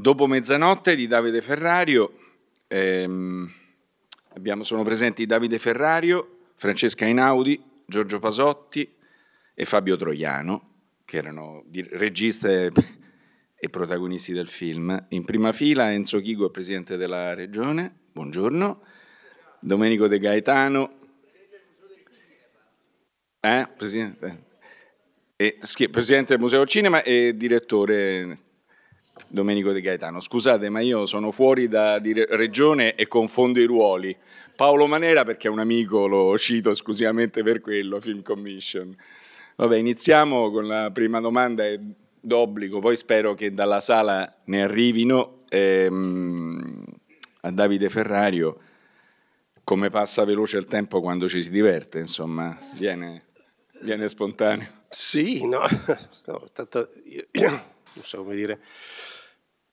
Dopo mezzanotte di Davide Ferrario, ehm, abbiamo, sono presenti Davide Ferrario, Francesca Inaudi, Giorgio Pasotti e Fabio Troiano, che erano registe e protagonisti del film. In prima fila Enzo Chigo, presidente della regione, buongiorno. Domenico De Gaetano, eh, presidente. Eh, presidente del Museo Cinema e direttore Domenico De Gaetano. Scusate, ma io sono fuori da regione e confondo i ruoli. Paolo Manera, perché è un amico, lo cito esclusivamente per quello, Film Commission. Vabbè, iniziamo con la prima domanda è d'obbligo, poi spero che dalla sala ne arrivino. Ehm, a Davide Ferrario, come passa veloce il tempo quando ci si diverte, insomma, viene, viene spontaneo. Sì, no, no tanto io, io non dire.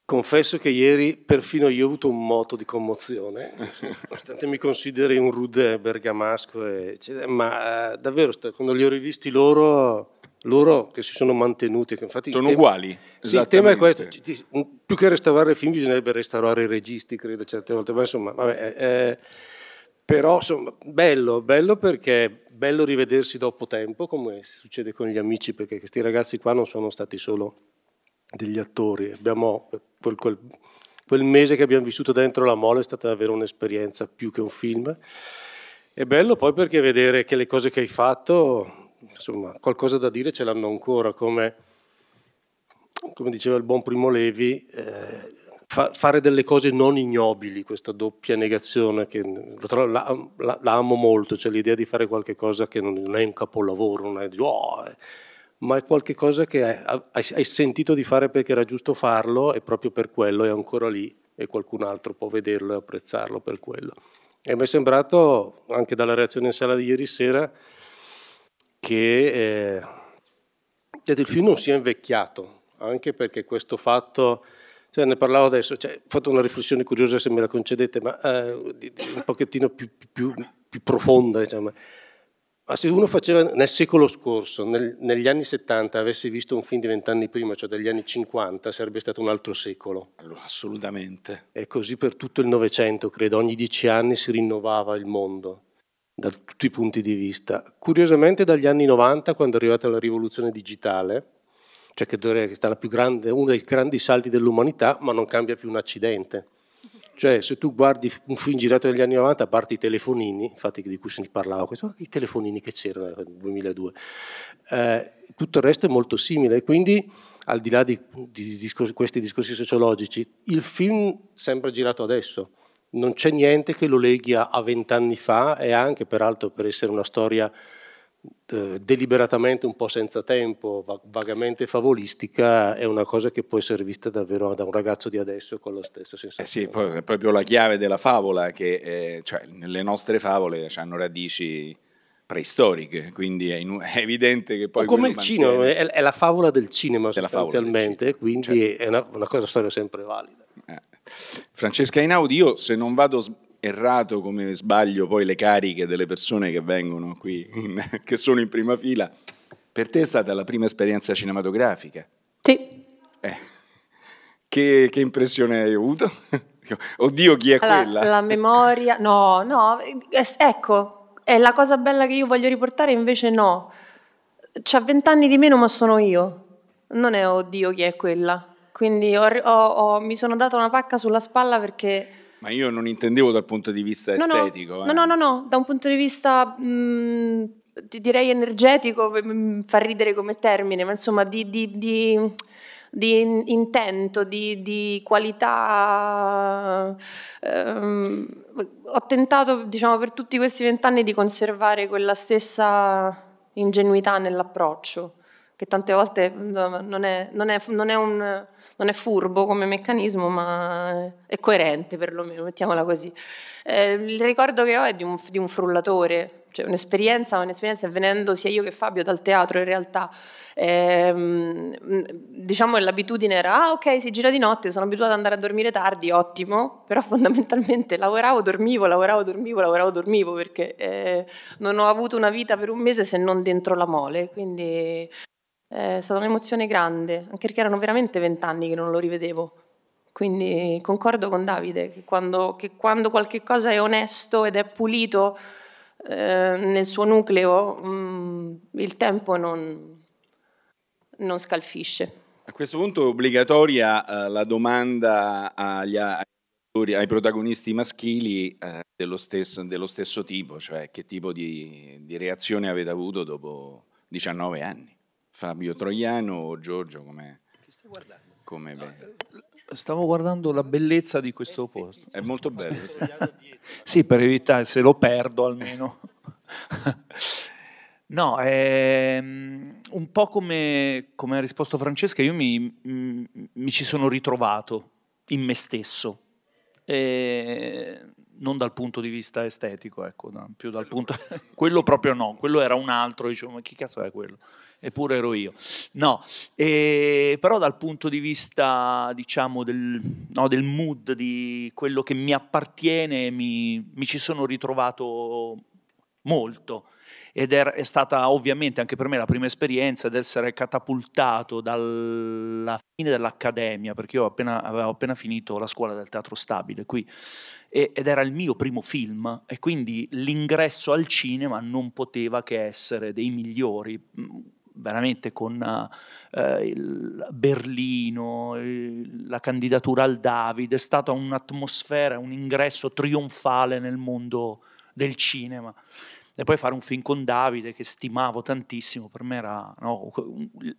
Confesso che ieri perfino io ho avuto un moto di commozione, nonostante mi consideri un rude bergamasco, eccetera, ma eh, davvero quando li ho rivisti loro, loro che si sono mantenuti. Infatti sono tema, uguali. Sì, il tema è questo, più che restaurare i film bisognerebbe restaurare i registi, credo, certe volte, ma insomma, vabbè, eh, eh però insomma, bello, bello perché bello rivedersi dopo tempo, come succede con gli amici, perché questi ragazzi qua non sono stati solo degli attori. Abbiamo, eh, quel, quel, quel, mese che abbiamo vissuto dentro la Mole è stata davvero un'esperienza più che un film. È bello poi perché vedere che le cose che hai fatto, insomma, qualcosa da dire ce l'hanno ancora, come, come diceva il buon Primo Levi, eh, fa, fare delle cose non ignobili, questa doppia negazione, che la, la, la amo molto, cioè l'idea di fare qualcosa che non, non, è un capolavoro, non è... Oh, è eh" ma è qualcosa che hai sentito di fare perché era giusto farlo e proprio per quello è ancora lì e qualcun altro può vederlo e apprezzarlo per quello. E mi è sembrato, anche dalla reazione in sala di ieri sera, che eh, il film non sia invecchiato, anche perché questo fatto... Cioè, ne parlavo adesso, cioè, ho fatto una riflessione curiosa se me la concedete, ma eh, un pochettino più, più, più profonda. Diciamo. Ma se uno faceva nel secolo scorso, nel, negli anni 70, avesse visto un film di vent'anni prima, cioè degli anni 50, sarebbe stato un altro secolo. Allora, assolutamente. E così per tutto il Novecento, credo, ogni dieci anni si rinnovava il mondo da tutti i punti di vista. Curiosamente dagli anni 90, quando è arrivata la rivoluzione digitale, cioè che dovrebbe essere uno dei grandi salti dell'umanità, ma non cambia più un accidente. Cioè, se tu guardi un film girato negli anni 90, a parte i telefonini, infatti di cui se ne parlava, questo, oh, i telefonini che c'erano nel 2002, eh, tutto il resto è molto simile. Quindi, al di là di, di discorsi, questi discorsi sociologici, il film sembra girato adesso. Non c'è niente che lo leghi a vent'anni fa e anche, peraltro, per essere una storia eh, deliberatamente un po' senza tempo, vagamente favolistica, è una cosa che può essere vista davvero da un ragazzo di adesso con lo stesso sensazione. Eh sì, è proprio la chiave della favola, che eh, cioè, le nostre favole hanno radici preistoriche, quindi è, è, evidente che poi... come il mantiene... cinema, è, è, la favola del cinema è sostanzialmente, del cinema. quindi certo. è una, una, cosa storia sempre valida. Eh. Francesca Inaudi, io se non vado errato come sbaglio poi le cariche delle persone che vengono qui, in, che sono in prima fila. Per te è stata la prima esperienza cinematografica? Sì. Eh, che, che impressione hai avuto? Oddio, chi è allora, quella? La memoria, no, no, ecco, è la cosa bella che io voglio riportare, invece no. C'ha vent'anni di meno, ma sono io. Non è oddio chi è quella. Quindi ho, ho, ho, mi sono data una pacca sulla spalla perché ma io non intendevo dal punto di vista no, estetico. No, eh. no, no, no, da un punto di vista mh, direi energetico, fa ridere come termine, ma insomma di, di, di, di intento, di, qualità. Ehm, ho tentato, diciamo, per tutti questi vent'anni di conservare quella stessa ingenuità nell'approccio che tante volte non è, non è, non è, un, non è furbo come meccanismo, ma è coerente perlomeno, mettiamola così. Eh, il ricordo che ho è di un, di un frullatore, cioè un'esperienza, un'esperienza venendo sia io che Fabio dal teatro in realtà, ehm, diciamo l'abitudine era, ah ok si gira di notte, sono abituata ad andare a dormire tardi, ottimo, però fondamentalmente lavoravo, dormivo, lavoravo, dormivo, lavoravo, dormivo, perché eh, non ho avuto una vita per un mese se non dentro la mole, quindi è stata un'emozione grande, anche perché erano veramente vent'anni che non lo rivedevo. Quindi concordo con Davide che quando, che quando qualche cosa è onesto ed è pulito eh, nel suo nucleo, mh, mm, il tempo non, non, scalfisce. A questo punto è obbligatoria eh, la domanda agli, ai protagonisti maschili eh, dello, stesso, dello, stesso, tipo, cioè che tipo di, di reazione avete avuto dopo 19 anni? Fabio Troiano o Giorgio come... Che stai guardando? Come no, eh, Stavo guardando la bellezza di questo posto. È molto bello. sì, per evitare, se lo perdo almeno. no, è ehm, un po' come, come ha risposto Francesca, io mi, mi, ci sono ritrovato in me stesso. E non dal punto di vista estetico, ecco, più dal punto... quello proprio no, quello era un altro, diciamo, ma chi cazzo è quello? eppure ero io. No, e, eh, però dal punto di vista, diciamo, del, no, del, mood, di quello che mi appartiene, mi, mi ci sono ritrovato molto ed er, è, stata ovviamente anche per me la prima esperienza ad essere catapultato dalla fine dell'accademia, perché io appena, avevo appena finito la scuola del teatro stabile qui, e, ed era il mio primo film e quindi l'ingresso al cinema non poteva che essere dei migliori veramente con eh, Berlino, il, la candidatura al Davide, è stata un'atmosfera, un ingresso trionfale nel mondo del cinema. E poi fare un film con Davide che stimavo tantissimo, per me era no,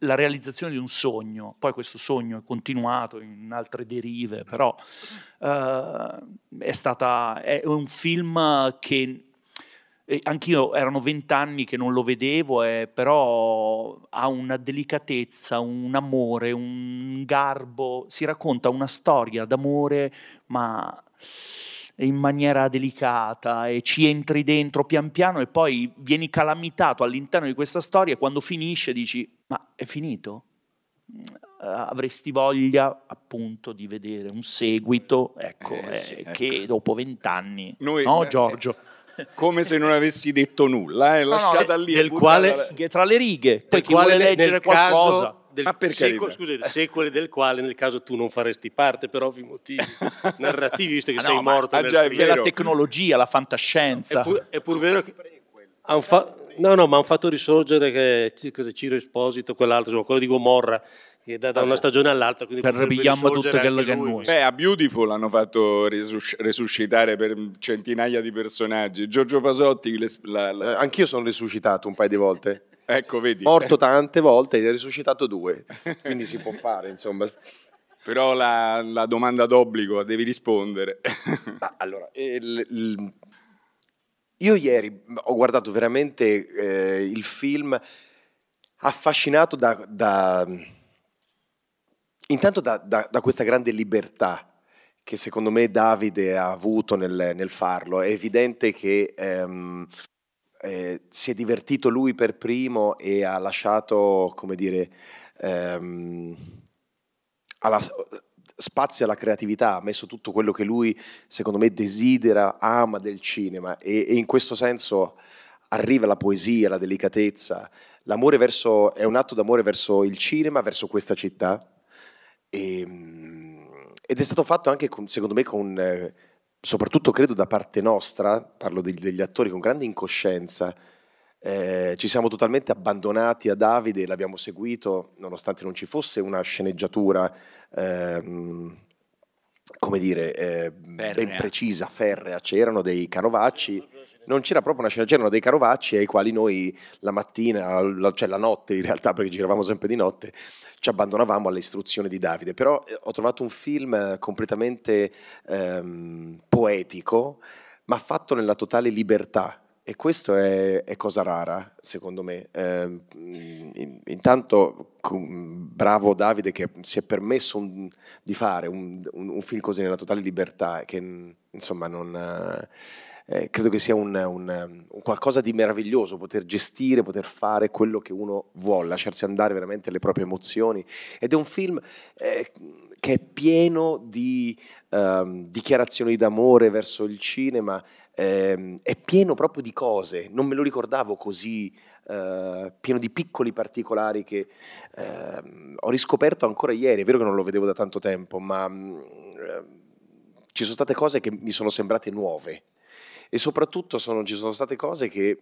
la realizzazione di un sogno, poi questo sogno è continuato in altre derive, però eh, è, stata, è un film che eh, anch'io erano vent'anni che non lo vedevo, eh, però ha una delicatezza, un amore, un garbo, si racconta una storia d'amore, ma in maniera delicata e ci entri dentro pian piano e poi vieni calamitato all'interno di questa storia e quando finisce dici ma è finito? Eh, avresti voglia appunto di vedere un seguito, ecco, eh, eh sì, eh, ecco. che dopo vent'anni, no eh, Giorgio? Eh, come se non avessi detto nulla, eh, lasciata no, no, lì. Del quale, la... Tra le righe, per quale leggere qualcosa... del Ma ah, perché? sequel, scusate, eh. sequele del quale nel caso tu non faresti parte per ovvi motivi narrativi visto che ah, sei no, morto ah, già, è la tecnologia, la fantascienza è pur, è pur vero che hanno fa- no no ma hanno fatto risorgere che, Ciro Esposito quell'altro insomma, quello di Gomorra che da, da una stagione all'altra quindi per pigliamo tutto quello che è noi beh a Beautiful hanno fatto risus- resuscitare per centinaia di personaggi Giorgio Pasotti les- la, la... Eh, anch'io sono risuscitato un paio di volte ecco vedi morto tante volte è risuscitato due quindi si può fare insomma però la, la domanda d'obbligo devi rispondere allora il, il... Io ieri ho guardato veramente eh, il film affascinato da, da intanto da, da, da questa grande libertà che secondo me Davide ha avuto nel, nel farlo. È evidente che ehm, eh, si è divertito lui per primo e ha lasciato, come dire, ehm, alla, spazio alla creatività, ha messo tutto quello che lui, secondo me, desidera, ama del cinema e, e in questo senso arriva la poesia, la delicatezza. L'amore verso, è un atto d'amore verso il cinema, verso questa città, e, ehm, ed è stato fatto anche, con, secondo me, con, soprattutto credo da parte nostra, parlo degli, degli attori, con grande incoscienza. Eh, ci siamo totalmente abbandonati a Davide, l'abbiamo seguito, nonostante non ci fosse una sceneggiatura, ehm, come dire, eh, ben precisa, ferrea, c'erano dei canovacci non c'era proprio una scena, c'erano dei carovacci ai quali noi la mattina, la, cioè la notte in realtà, perché giravamo sempre di notte, ci abbandonavamo alle istruzioni di Davide. Però eh, ho trovato un film eh, completamente ehm, poetico, ma fatto nella totale libertà. E questo è, è cosa rara, secondo me. Eh, intanto, bravo Davide che si è permesso un, di fare un, un, un, film così nella totale libertà, che insomma non... Eh, eh, credo che sia un, un, un, qualcosa di meraviglioso poter gestire, poter fare quello che uno vuole, lasciarsi andare veramente alle proprie emozioni. Ed è un film eh, che è pieno di ehm, dichiarazioni d'amore verso il cinema, ehm, è pieno proprio di cose, non me lo ricordavo così, eh, pieno di piccoli particolari che ehm, ho riscoperto ancora ieri, è vero che non lo vedevo da tanto tempo, ma mm, eh, ci sono state cose che mi sono sembrate nuove e soprattutto sono, ci sono state cose che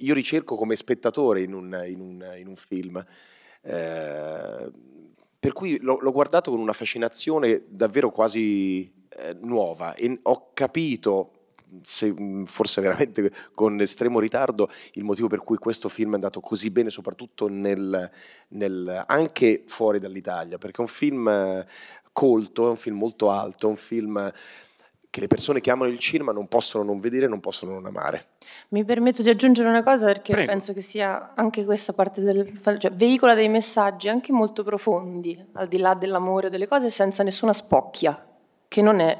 io ricerco come spettatore in un, in un, in un film. Eh, per cui l'ho, l'ho, guardato con una fascinazione davvero quasi eh, nuova e ho capito, se, mm, forse veramente con estremo ritardo, il motivo per cui questo film è andato così bene, soprattutto nel, nel, anche fuori dall'Italia, perché è un film eh, colto, è un film molto alto, è un film che le persone che amano il cinema non possono non vedere, non possono non amare. Mi permetto di aggiungere una cosa perché Prego. penso che sia anche questa parte del... Cioè, veicola dei messaggi anche molto profondi, al di là dell'amore, delle cose, senza nessuna spocchia, che non è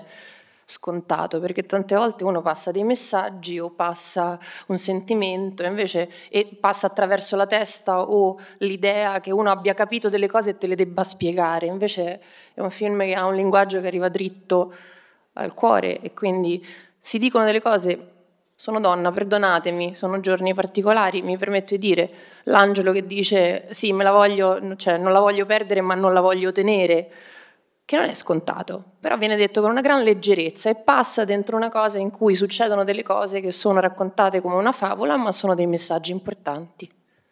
scontato, perché tante volte uno passa dei messaggi o passa un sentimento invece, e passa attraverso la testa o l'idea che uno abbia capito delle cose e te le debba spiegare. Invece è un film che ha un linguaggio che arriva dritto al cuore e quindi si dicono delle cose, sono donna, perdonatemi, sono giorni particolari, mi permetto di dire, l'angelo che dice sì, me la voglio, cioè, non la voglio perdere ma non la voglio tenere, che non è scontato, però viene detto con una gran leggerezza e passa dentro una cosa in cui succedono delle cose che sono raccontate come una favola ma sono dei messaggi importanti.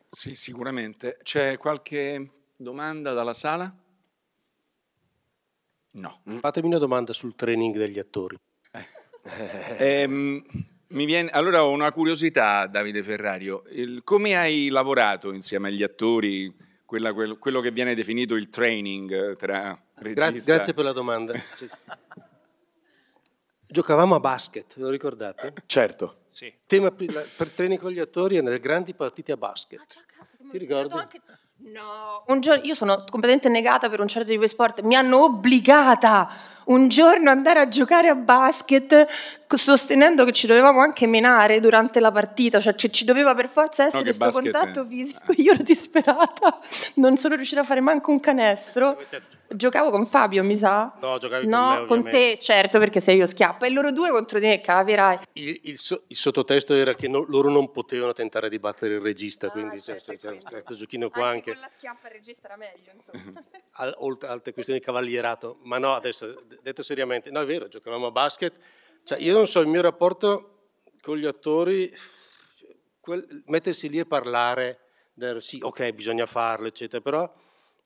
Sì, sicuramente. C'è qualche domanda dalla sala? No. Mm. Fatemi una domanda sul training degli attori. Eh. ehm, viene, allora ho una curiosità, Davide Ferrario. Il, come hai lavorato insieme agli attori quella, quel, quello che viene definito il training tra regista... Grazie, grazie per la domanda. Giocavamo a basket, lo ricordate? Certo. Sì. Tema per training con gli attori erano le grandi partite a basket. Ah, cazzo, Ti ricordo? ricordo anche No, un giorno, io sono completamente negata per un certo tipo di sport, mi hanno obbligata un giorno ad andare a giocare a basket sostenendo che ci dovevamo anche menare durante la partita, cioè ci, doveva per forza essere no, questo contatto è. fisico, ah. io ero disperata, non sono riuscita a fare manco un canestro. Cioè, Giocavo con Fabio, mi sa? No, giocavi no, con me. con te, certo, perché sei io schiappa. E loro due contro te, capirai. Il, il, so, il sottotesto era che no, loro non potevano tentare di battere il regista, ah, quindi certo, certo, certo, certo, certo. certo giochino qua anche. Con la schiappa il regista era meglio, insomma. Al, oltre altre questioni di cavalierato. Ma no, adesso, detto seriamente, no, è vero, giocavamo a basket. Cioè, io non so, il mio rapporto con gli attori, cioè, quel, mettersi lì e parlare, sì, ok, bisogna farlo, eccetera, però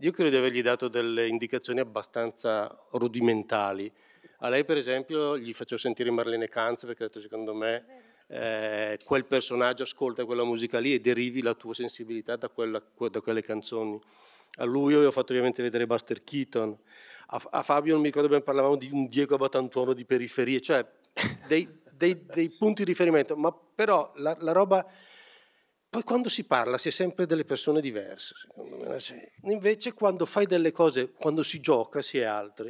io credo di avergli dato delle indicazioni abbastanza rudimentali. A lei, per esempio, gli faccio sentire Marlene Kanz perché ha detto, secondo me, eh, quel personaggio ascolta quella musica lì e derivi la tua sensibilità da, quella, da quelle canzoni. A lui io ho fatto ovviamente vedere Buster Keaton. A, a Fabio non mi ricordo ben parlavamo di un Diego Batantuono di periferie, cioè dei, dei, dei punti di riferimento, ma però la, la roba poi quando si parla si è sempre delle persone diverse, secondo me. Invece quando fai delle cose, quando si gioca, si è altri.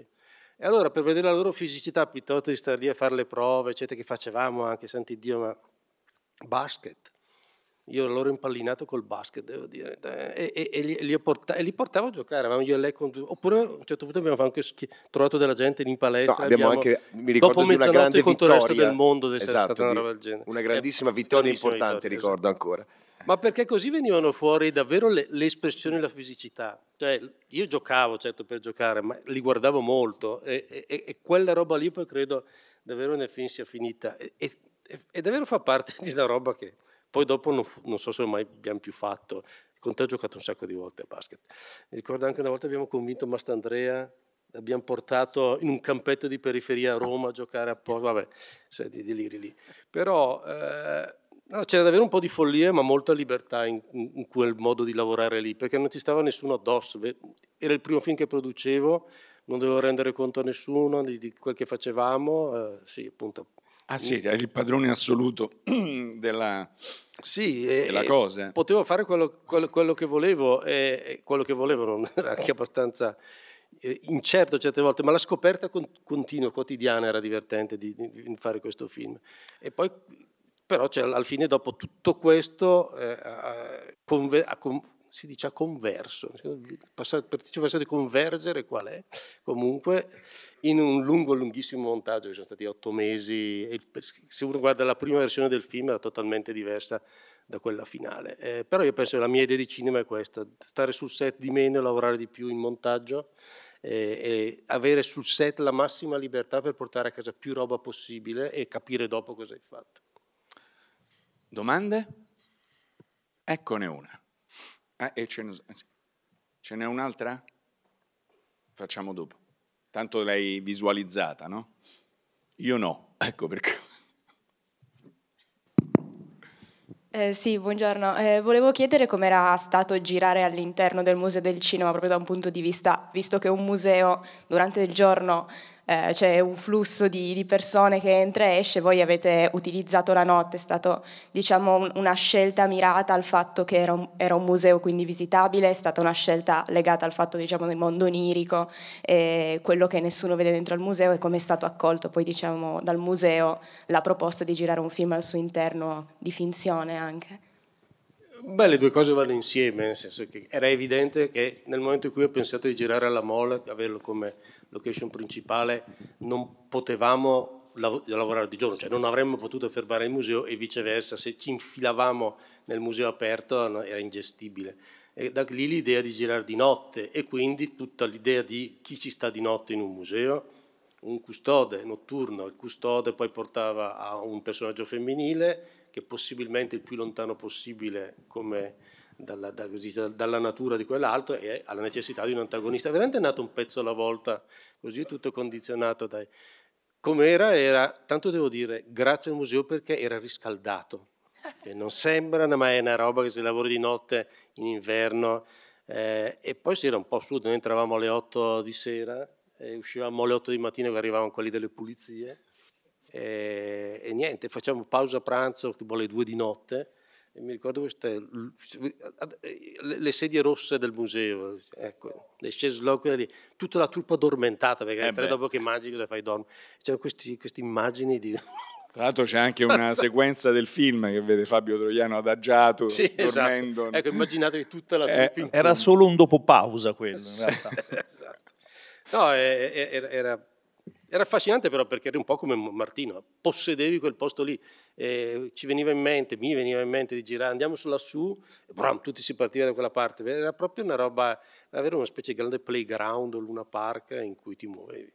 E allora per vedere la loro fisicità, piuttosto di stare lì a fare le prove, eccetera, che facevamo anche, santi Dio, ma basket. Io l'ho impallinato col basket, devo dire, e, e, e, li, porta, e li, portavo a giocare, avevamo io e lei con oppure a un certo punto abbiamo anche trovato della gente in palestra, no, abbiamo, abbiamo, anche, mi ricordo dopo una grande vittoria. contro il resto del mondo, esatto, stata una, una eh, grandissima vittoria importante, vittoria, esatto. ricordo esatto. ancora. Ma perché così venivano fuori davvero le, le espressioni della fisicità. Cioè, io giocavo, certo, per giocare, ma li guardavo molto e, e, e quella roba lì poi credo davvero nel film sia finita. E, e davvero fa parte di una roba che poi dopo non, non so se mai abbiamo più fatto. Con te ho giocato un sacco di volte a basket. Mi ricordo anche una volta abbiamo convinto Mastandrea l'abbiamo portato in un campetto di periferia a Roma a giocare a posto, vabbè, sai, di deliri lì. Però eh, No, c'era davvero un po' di follia, ma molta libertà in, in, quel modo di lavorare lì, perché non ci stava nessuno addosso. Era il primo film che producevo, non dovevo rendere conto a nessuno di, di quel che facevamo. Eh, sì, appunto. Ah sì, eri il padrone assoluto della, sì, della cosa. Potevo fare quello, quello, quello, che volevo e quello che volevo non era anche abbastanza eh, incerto certe volte, ma la scoperta continua, quotidiana era divertente di, di fare questo film. E poi però cioè, alla fine dopo tutto questo eh, conve- con- si dice a converso, il passaggio di convergere qual è? Comunque in un lungo, lunghissimo montaggio che sono stati otto mesi, e se uno guarda la prima versione del film era totalmente diversa da quella finale, eh, però io penso che la mia idea di cinema è questa, stare sul set di meno, lavorare di più in montaggio eh, e avere sul set la massima libertà per portare a casa più roba possibile e capire dopo cosa hai fatto. Domande? Eccone una. Eh, e ce, ce n'è un'altra? Facciamo dopo. Tanto l'hai visualizzata, no? Io no, ecco perché. Eh, sì, buongiorno. Eh, volevo chiedere com'era stato girare all'interno del Museo del Cinema, proprio da un punto di vista, visto che un museo durante il giorno eh, c'è un flusso di, di, persone che entra e esce, voi avete utilizzato la notte, è stata diciamo, un, una scelta mirata al fatto che era un, era un, museo quindi visitabile, è stata una scelta legata al fatto diciamo, del mondo onirico e quello che nessuno vede dentro il museo e come è stato accolto poi diciamo, dal museo la proposta di girare un film al suo interno di finzione anche. Beh, le due cose vanno insieme, nel senso che era evidente che nel momento in cui ho pensato di girare alla Mole, averlo come location principale, non potevamo lav lavorare di giorno, cioè non avremmo potuto fermare il museo e viceversa, se ci infilavamo nel museo aperto era ingestibile. E da lì l'idea di girare di notte e quindi tutta l'idea di chi ci sta di notte in un museo, un custode notturno, il custode poi portava a un personaggio femminile, che possibilmente il più lontano possibile come dalla, da, così, dalla, natura di quell'altro e alla necessità di un antagonista. Veramente è nato un pezzo alla volta, così tutto condizionato dai... Com'era? Era, tanto devo dire, grazie al museo perché era riscaldato. E non sembra, ma è una roba che si lavora di notte in inverno. Eh, e poi si era un po' assurdo, noi entravamo alle 8 di sera e eh, uscivamo alle 8 di mattina che arrivavano quelli delle pulizie e, eh, e niente, facciamo pausa pranzo, tipo alle due di notte, e mi ricordo queste, le sedie rosse del museo, ecco, le scesloque lì, tutta la truppa addormentata, perché eh tre dopo che mangi cosa fai dormi? C'erano queste immagini di... Tra l'altro c'è anche una sequenza del film che vede Fabio Troiano adagiato, sì, esatto. dormendo. Esatto. Ecco, immaginatevi tutta la eh, truppa. Era solo un dopo pausa quello, in realtà. esatto. No, era, era era affascinante però perché eri un po' come Martino, eh. possedevi quel posto lì, eh, ci veniva in mente, mi veniva in mente di girare, andiamo su lassù, bram, tutti si partiva da quella parte, era proprio una roba, avere una specie di grande playground o luna park in cui ti muovevi.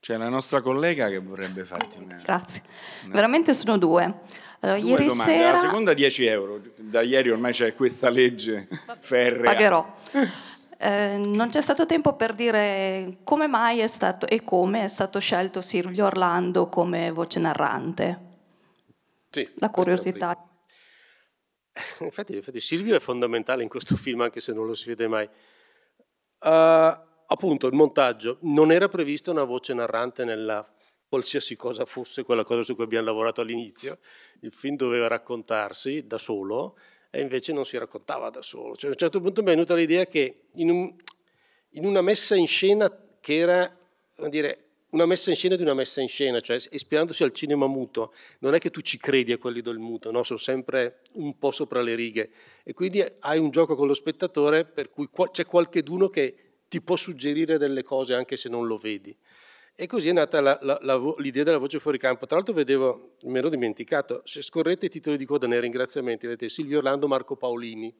C'è la nostra collega che vorrebbe farti una... Grazie. Una... Veramente sono due. Allora, due ieri domande. sera... La seconda 10 euro. Da ieri ormai c'è questa legge ferrea. Pagherò. Eh, non c'è stato tempo per dire come mai è stato, e come è stato scelto Silvio Orlando come voce narrante. Sì, La curiosità. Eh, infatti, infatti, Silvio è fondamentale in questo film, anche se non lo si vede mai. Uh, appunto, il montaggio. Non era prevista una voce narrante nella qualsiasi cosa fosse quella cosa su cui abbiamo lavorato all'inizio. Il film doveva raccontarsi da solo e invece non si raccontava da solo. Cioè, a un certo punto mi è venuta l'idea che in, un, in, una messa in scena che era, dire, una messa in scena di una messa in scena, cioè ispirandosi al cinema muto, non è che tu ci credi a quelli del muto, no? sono sempre un po' sopra le righe e quindi hai un gioco con lo spettatore per cui c'è qualcheduno che ti può suggerire delle cose anche se non lo vedi. E così è nata la, la, la, l'idea della voce fuori campo. Tra l'altro vedevo, mi ero dimenticato, se scorrete i titoli di coda nei ringraziamenti, vedete Silvio Orlando, Marco Paolini,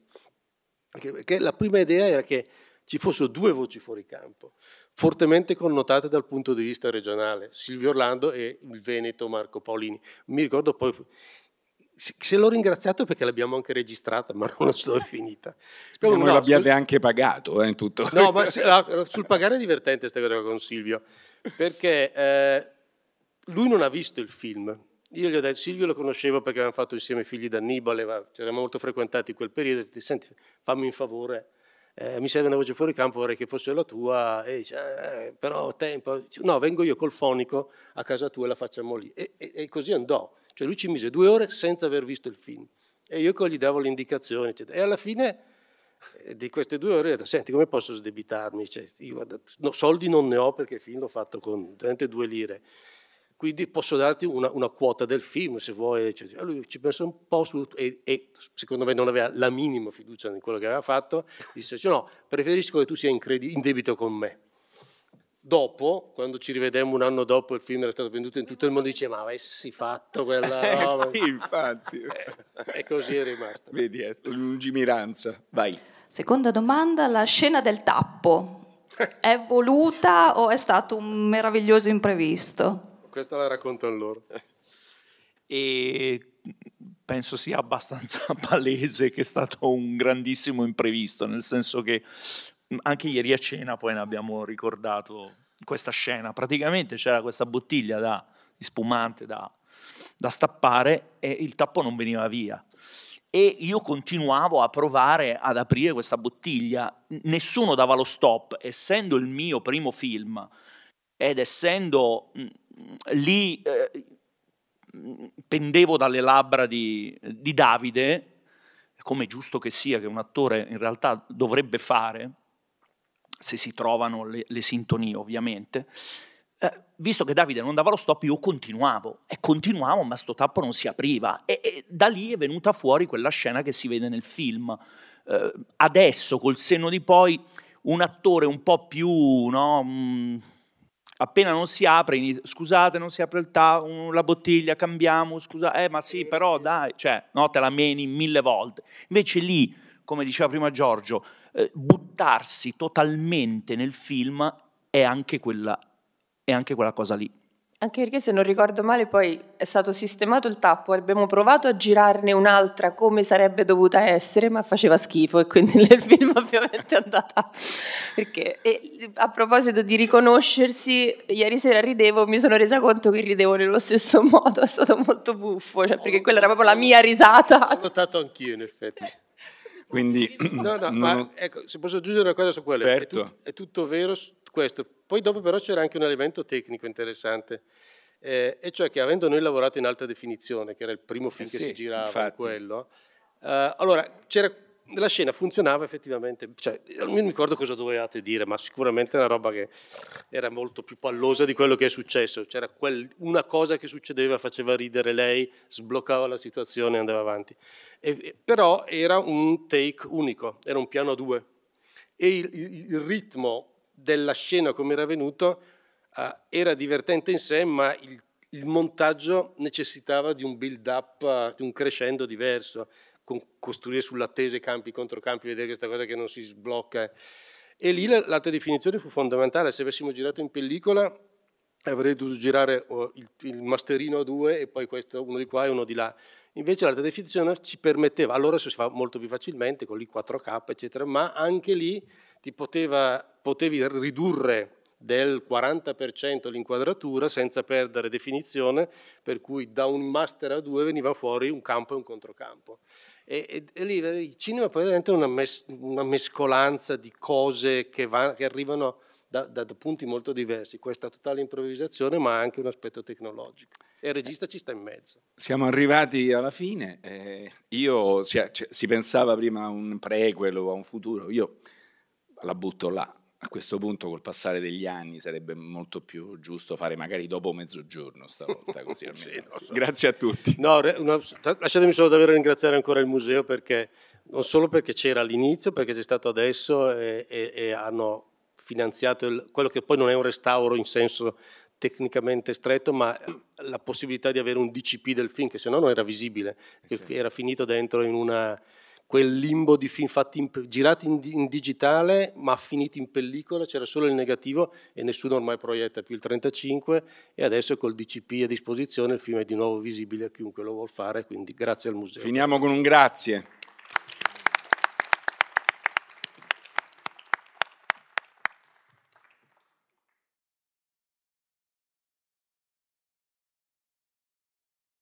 che, che la prima idea era che ci fossero due voci fuori campo, fortemente connotate dal punto di vista regionale, Silvio Orlando e il Veneto Marco Paolini. Mi ricordo poi, se l'ho ringraziato perché l'abbiamo anche registrata, ma non l'ho finita. Spero non no, l'abbiate sul... anche pagato eh, in tutto. No, ma se, no, sul pagare è divertente questa cosa con Silvio, perché eh, lui non ha visto il film. Io gli ho detto, Silvio lo conoscevo perché avevamo fatto insieme i figli d'Annibale, ci eravamo molto frequentati in quel periodo, ho detto, senti, fammi un favore, eh, mi serve una voce fuori campo, vorrei che fosse la tua, e dice, eh, però ho tempo, dice, no, vengo io col fonico a casa tua e la facciamo lì. E, e, e così andò, cioè lui ci mise due ore senza aver visto il film. E io gli davo le indicazioni, eccetera. E alla fine eh, di queste due ore ho detto, senti come posso sdebitarmi? Cioè, guarda, no, soldi non ne ho perché il film l'ho fatto con 32 lire, quindi posso darti una, una quota del film se vuoi. Cioè, cioè, lui ci pensa un po' su, e, e, secondo me non aveva la minima fiducia in quello che aveva fatto, disse cioè, no, preferisco che tu sia in, in debito con me. Dopo, quando ci rivedemmo un anno dopo, il film era stato venduto in tutto il mondo, diceva ma avessi fatto quella eh, roba. sì, infatti. Eh, e così è rimasto. Vedi, lungimiranza. Vai. Seconda domanda, la scena del tappo. È voluta o è stato un meraviglioso imprevisto? Questa la racconto a loro. E penso sia abbastanza palese che è stato un grandissimo imprevisto, nel senso che mm, anche ieri a cena poi ne abbiamo ricordato questa scena. Praticamente c'era questa bottiglia da, di spumante da, da stappare e il tappo non veniva via e io continuavo a provare ad aprire questa bottiglia. Nessuno dava lo stop, essendo il mio primo film ed essendo mm, mm, lì eh, pendevo dalle labbra di, di Davide, come giusto che sia che un attore in realtà dovrebbe fare, se si trovano le, le sintonie ovviamente, visto che Davide non dava lo stop, io continuavo e continuavo, ma sto tappo non si apriva. E, e da lì è venuta fuori quella scena che si vede nel film. Eh, adesso, col senno di poi, un attore un po' più, no, mh, mm, appena non si apre, inizia, scusate, non si apre il ta- la bottiglia, cambiamo, scusa, eh, ma sì, però dai, cioè, no, te la meni mille volte. Invece lì, come diceva prima Giorgio, eh, buttarsi totalmente nel film è anche quella è anche quella cosa lì. Anche perché se non ricordo male poi è stato sistemato il tappo, abbiamo provato a girarne un'altra come sarebbe dovuta essere, ma faceva schifo e quindi nel film ovviamente è andata perché. E a proposito di riconoscersi, ieri sera ridevo, mi sono resa conto che ridevo nello stesso modo, è stato molto buffo, cioè perché quella era proprio la mia risata. Ho notato anch'io in effetti. Quindi, no, no, no, ma ecco, se posso aggiungere una cosa su quello, certo. è, tut- è tutto vero questo. Poi dopo però c'era anche un elemento tecnico interessante, eh, e cioè che avendo noi lavorato in alta definizione, che era il primo film eh sì, che si girava, infatti. quello, eh, allora la scena funzionava effettivamente, cioè, non mi ricordo cosa dovevate dire, ma sicuramente una roba che era molto più pallosa di quello che è successo, c'era quel, una cosa che succedeva, faceva ridere lei, sbloccava la situazione e andava avanti, e, però era un take unico, era un piano a due e il, il ritmo della scena come era venuto eh, era divertente in sé, ma il, il montaggio necessitava di un build-up, eh, di un crescendo diverso, con, costruire sull'attesa campi contro campi, vedere questa cosa che non si sblocca. E lì l'altra definizione fu fondamentale, se avessimo girato in pellicola avrei dovuto girare oh, il, il masterino a due e poi questo, uno di qua e uno di là. Invece l'alta definizione ci permetteva, allora si fa molto più facilmente con l'i4K, eccetera, ma anche lì ti poteva, potevi ridurre del 40% l'inquadratura senza perdere definizione, per cui da un master a due veniva fuori un campo e un controcampo. E, e, e lì il cinema poi diventa una, mes, una mescolanza di cose che, va, che arrivano da, da, da punti molto diversi, questa totale improvvisazione ma anche un aspetto tecnologico e il regista ci sta in mezzo. Siamo arrivati alla fine, eh, io, si, cioè, si pensava prima a un prequel o a un futuro, io la butto là, a questo punto col passare degli anni sarebbe molto più giusto fare magari dopo mezzogiorno stavolta così sì, so. grazie a tutti no, una, lasciatemi solo davvero ringraziare ancora il museo perché non solo perché c'era all'inizio perché c'è stato adesso e, e, e hanno finanziato il, quello che poi non è un restauro in senso tecnicamente stretto, ma eh, la possibilità di avere un DCP del film, che se no non era visibile, eh, che certo. era finito dentro in una, quel limbo di film fatti in, girati in, in, digitale ma finiti in pellicola, c'era solo il negativo e nessuno ormai proietta più il 35 e adesso col DCP a disposizione il film è di nuovo visibile a chiunque lo vuol fare, quindi grazie al museo. Finiamo con un grazie.